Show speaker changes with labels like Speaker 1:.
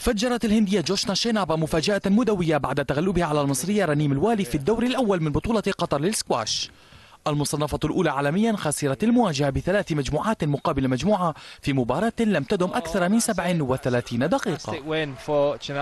Speaker 1: فجرت الهندية جوشنا شينابا مفاجأة مدوية بعد تغلبها على المصرية رنيم الوالي في الدور الأول من بطولة قطر للسكواش المصنفة الأولى عالميا خسرت المواجهة بثلاث مجموعات مقابل مجموعة في مباراة لم تدم أكثر من 37
Speaker 2: دقيقة